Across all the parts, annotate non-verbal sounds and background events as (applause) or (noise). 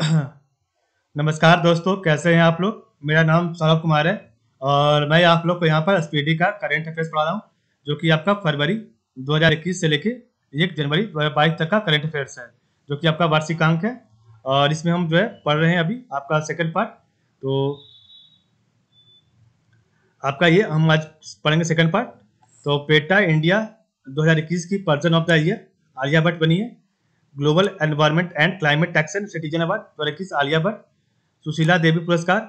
नमस्कार दोस्तों कैसे हैं आप लोग मेरा नाम सौरभ कुमार है और मैं आप लोग को यहाँ पर एसपीडी का करेंट अफेयर्स पढ़ा रहा हूँ जो कि आपका फरवरी 2021 से लेके एक जनवरी 2022 तक का करेंट अफेयर्स है जो कि आपका वार्षिक अंक है और इसमें हम जो है पढ़ रहे हैं अभी आपका सेकंड पार्ट तो आपका ये हम आज पढ़ेंगे सेकंड पार्ट तो पेटा इंडिया 2021 की person of the year Alia Bhatt बनी है global environment and climate action citizen award दो हज़ार आलिया भट्ट सुशीला देवी पुरस्कार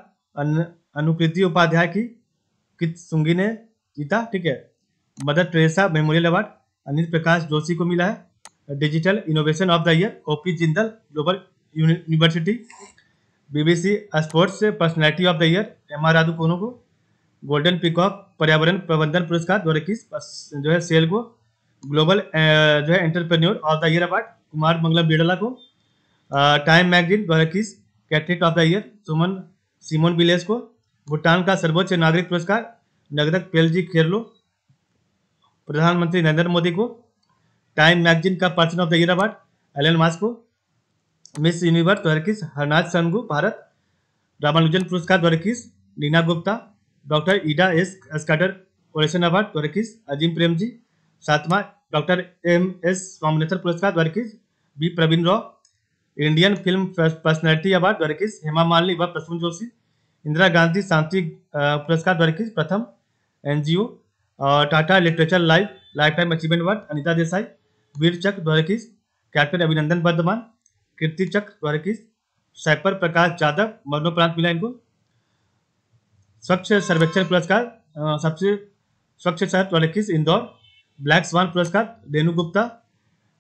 अनुकृति उपाध्याय की कित सुंगी ने जीता ठीक है Mother Teresa memorial award Anil Prakash Joshi को मिला है digital innovation of the year OP Jindal global university BBC sports personality of the year एम आर राधु को गोल्डन पिकॉक पर्यावरण प्रबंधन पुरस्कार दो हज़ार इक्कीस जो है सेल को ग्लोबल uh, जो है entrepreneur of the year award Kumar Mangalam Birla को टाइम uh, मैगजीन दो हज़ार इक्कीस कैथलेट ऑफ द ईयर सुमन सिमोन बिलेस को भूटान का सर्वोच्च नागरिक पुरस्कार नगदक पेलजी खेरलो प्रधानमंत्री नरेंद्र मोदी को टाइम मैगजीन का person of the year award Elon Musk को मिस यूनिवर्स दो हज़ार इक्कीस हरनाथ संगू भारत रामानुजन पुरस्कार दो हज़ार इक्कीस Neena Gupta doctor Ida S Scudder oration award दो हज़ार इक्कीस अजीम प्रेम जी सातवां डॉक्टर एम एस सोमनेश्वर पुरस्कार द्वारकीज B Praveen Rao Indian film personality award द्वारकीज हेमा मालिनी व प्रसून जोशी इंदिरा गांधी शांति पुरस्कार द्वारकीज Pratham NGO Tata literature life life time achievement award Anita Desai Vir Chakra द्वारकीज कैप्टन अभिनंदन वर्धमान कीर्ति चक्र द्वारकीज साइपर प्रकाश यादव मरणोपरांत मिला इनको स्वच्छ सर्वेक्षण पुरस्कार सबसे स्वच्छ शहर द्वारकीज इंदौर ब्लैक स्वान पुरस्कार रेणु गुप्ता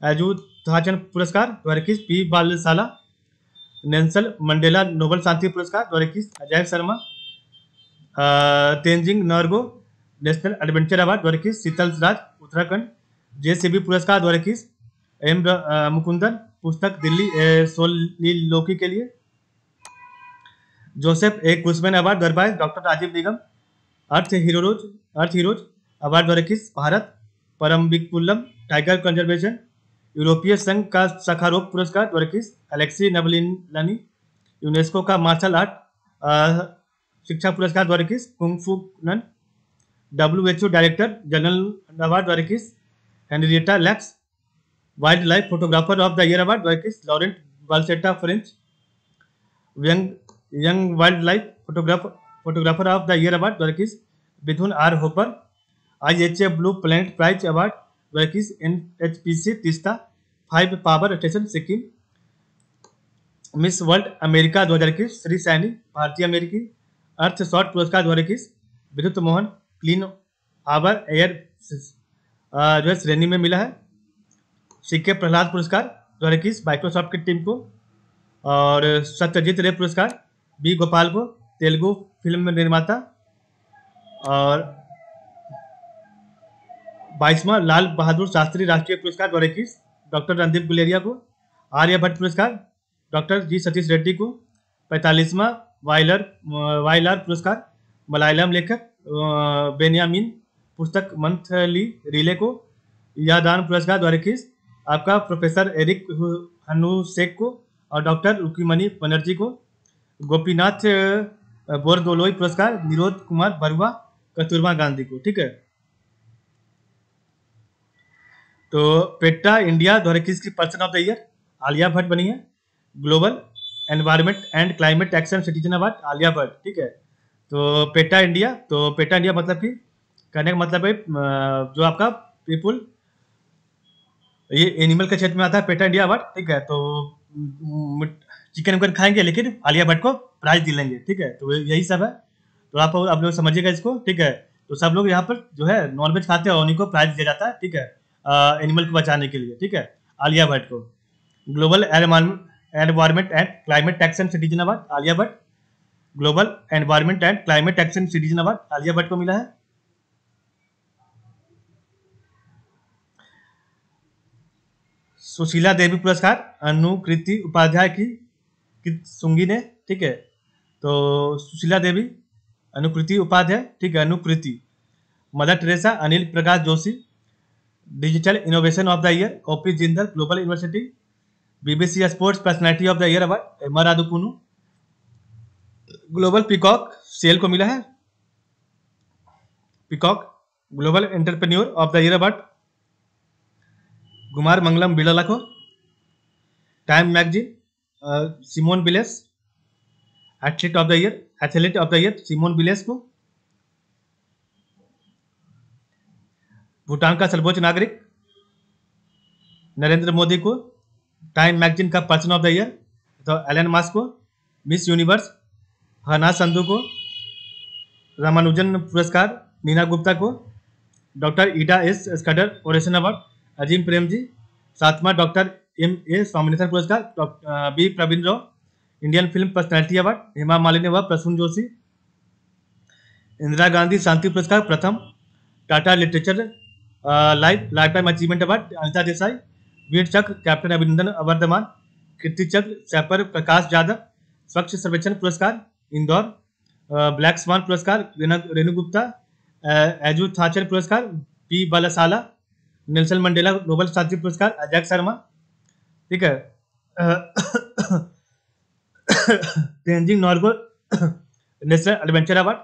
अजू पुरस्कार दो पी बालशाला नेंसल मंडेला नोबल शांति पुरस्कार दो Ajay Sharma Tenzing Norgay national adventure award दो शीतल राज उत्तराखंड जे सी बी पुरस्कार दो एम मुकुंदन पुस्तक दिल्ली लोकी के लिए जोसेफ ए कुमैन अवार्ड दो doctor Rajiv Nigam earth heroes earth heroes award दो भारत परम्बिकुलम टाइगर कंजर्वेशन यूरोपीय संघ का सखारोप पुरस्कार वर्किस अलेक्सी नबलिनी यूनेस्को का मार्शल आर्ट शिक्षा पुरस्कार वर्किस kung fu nun W H O director general award वर्किस Henrietta Lacks wildlife photographer of the year award वर्किस Laurent Ballesta French young young wildlife photographer photographer of the year award वर्किस विधुन R होपर I H A blue planet prize award वर्किस N H P C Teesta five power station Sikkim miss world America दो हज़ार इक्कीस श्री सैनी भारतीय अमेरिकी अर्थ short पुरस्कार दो हज़ार इक्कीस विद्युत मोहन क्लीन आवर एयर जो है श्रेणी में मिला है सिक्के प्रहलाद पुरस्कार दो हज़ार इक्कीस माइक्रोसॉफ्ट की टीम को और सत्यजीत रे पुरस्कार बी गोपाल को तेलुगु फिल्म निर्माता और बाईसवा लाल बहादुर शास्त्री राष्ट्रीय पुरस्कार दो डॉक्टर रणदीप गुलेरिया को आर्यभट्ट पुरस्कार डॉक्टर जी सतीश रेड्डी को पैंतालीसवा वायलर वायलर पुरस्कार मलयालम लेखक बेनियामिन पुस्तक मंथली रिले को यादान पुरस्कार दो आपका प्रोफेसर एरिक हनुसेक को और डॉक्टर रुकीमणि बनर्जी को गोपीनाथ बोरदोलोई पुरस्कार निरोध कुमार बरुआ कस्तूरबा गांधी को ठीक है तो पेट्टा इंडिया द्वारा की person of the year Alia Bhatt बनी है global environment and climate action citizen award Alia Bhatt ठीक है तो पेटा इंडिया तो पेटा इंडिया मतलब कि कहने का मतलब है जो आपका पीपुल ये एनिमल के क्षेत्र में आता है पेटा इंडिया अवार्ड ठीक है तो चिकन विकन खाएंगे लेकिन आलिया भट्ट को प्राइज दिलेंगे ठीक है तो यही सब है तो आप आप लोग समझिएगा इसको ठीक है तो सब लोग यहाँ पर जो है नॉनवेज खाते हैं उन्हीं को प्राइज दिया जाता है ठीक है एनिमल को बचाने के लिए ठीक है आलिया भट्ट को global environment and climate action citizen award Alia Bhatt global environment and climate action citizen award Alia Bhatt को मिला है सुशीला देवी पुरस्कार अनुकृति उपाध्याय की सुंगी ने ठीक है तो सुशीला देवी अनुकृति उपाध्याय ठीक है Anukriti mother Teresa Anil Prakash Joshi digital innovation of the year copy Jindal global university BBC sports personality of the year award M R राधुकुनू ग्लोबल पिकॉक सेल को मिला है peacock global entrepreneur of the year award Kumar Mangalam Birla को time magazine Simone Biles athlete of the year athlete of the year Simone Biles को भूटान का सर्वोच्च नागरिक नरेंद्र मोदी को टाइम मैगजीन का पर्सन ऑफ द ईयर तो एलन मास को मिस यूनिवर्स हना संधू को रामानुजन पुरस्कार नीना गुप्ता को doctor Ida S Scudder oration award Azim Prem ji सातवा डॉक्टर एम ए स्वामीनाथन पुरस्कार B Praveen Rao Indian film personality award Hema Malini व प्रसून जोशी इंदिरा गांधी शांति पुरस्कार प्रथम Tata literature life life time achievement award Anita Desai Vir Chakra captain अभिनंदन अवर्धमान कीर्ति चक्र सैपर प्रकाश यादव स्वच्छ सर्वेक्षण पुरस्कार इंदौर ब्लैक स्वान पुरस्कार रेणु गुप्ता एजू थाचर पुरस्कार पी बालासाला नेल्सन मंडेला नोबल शांति पुरस्कार अजय शर्मा ठीक है Tenzing Norgay national adventure award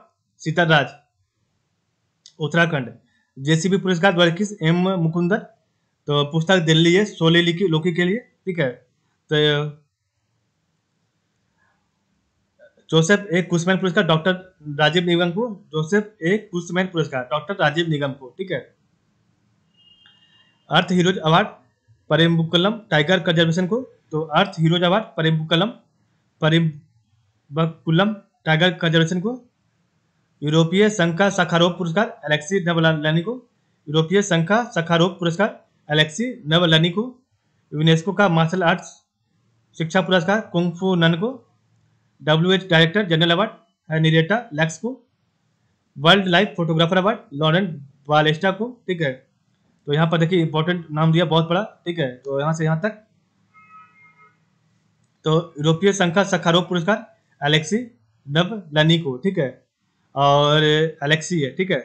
सीताराज उत्तराखंड जेसीबी पुरस्कार द्वारकिस एम मुकुंदर तो पुस्तक दिल्ली है सोले लिखी लोकी के लिए ठीक है तो जोसेफ ए कुशमैन पुरस्कार डॉक्टर राजीव निगम को जोसेफ ए कुशमैन पुरस्कार डॉक्टर राजीव निगम को ठीक है earth heroes award Parambikulam tiger conservation को तो earth heroes award Parambikulam Parambikulam tiger conservation को यूरोपीय संघ का सखारोव पुरस्कार एलेक्सी नवलानी को यूरोपीय संघ का सखारोव पुरस्कार एलेक्सी नवलानी को यूनेस्को का मार्शल आर्ट्स शिक्षा पुरस्कार कुंगफू नन को W H director general award Henrietta Lacks को world life photographer award Laurent Ballesta को ठीक है तो यहाँ पर देखिए इंपॉर्टेंट नाम दिया बहुत बड़ा ठीक है तो यहाँ से यहाँ तक तो यूरोपीय संघ का सखारोव पुरस्कार एलेक्सी नव लनी को ठीक है और एलेक्सी है ठीक है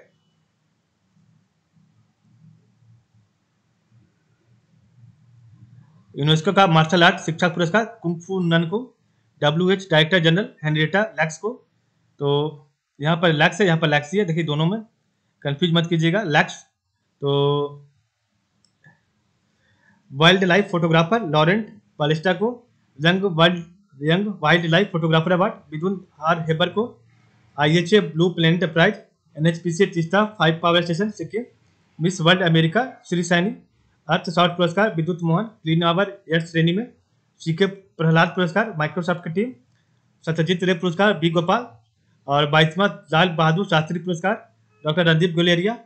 यूनेस्को का मार्शल आर्ट शिक्षा पुरस्कार कुंफू नन को W H director general Henrietta Lacks को तो यहाँ पर लैक्स है यहाँ पर लैक्सी है देखिए दोनों में कंफ्यूज मत कीजिएगा लैक्स तो wildlife photographer Laurent Ballesta को young wild young wildlife photographer award Vidun R Hebbar को IHA blue plane enterprise NHPC Teesta five power station Sikkim miss world America Shree Saini earth short पुरस्कार Vidyut Mohan clean our air श्रेणी में C K Prahlad पुरस्कार Microsoft की team Satyajit रे पुरस्कार B Gopal और बाईसवा लाल बहादुर शास्त्री पुरस्कार डॉक्टर रणदीप गुलेरिया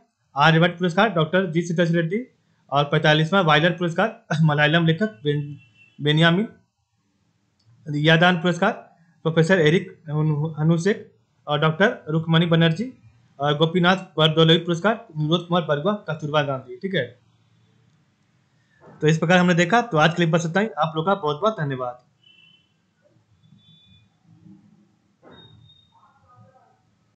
आर्यभट्ट पुरस्कार डॉक्टर जी सीताश रेड्डी और पैंतालीसवा वायलर पुरस्कार (clears throat) मलयालम लेखक बेनियामी यादान पुरस्कार professor Eric Hanushek doctor Rukmini Banerjee Gopinath Bordoloi पुरस्कार विनोद कुमार बरगुआ कस्तूरबा गांधी ठीक है तो इस प्रकार हमने देखा तो आज के लिए बस इतना ही आप लोग का बहुत बहुत धन्यवाद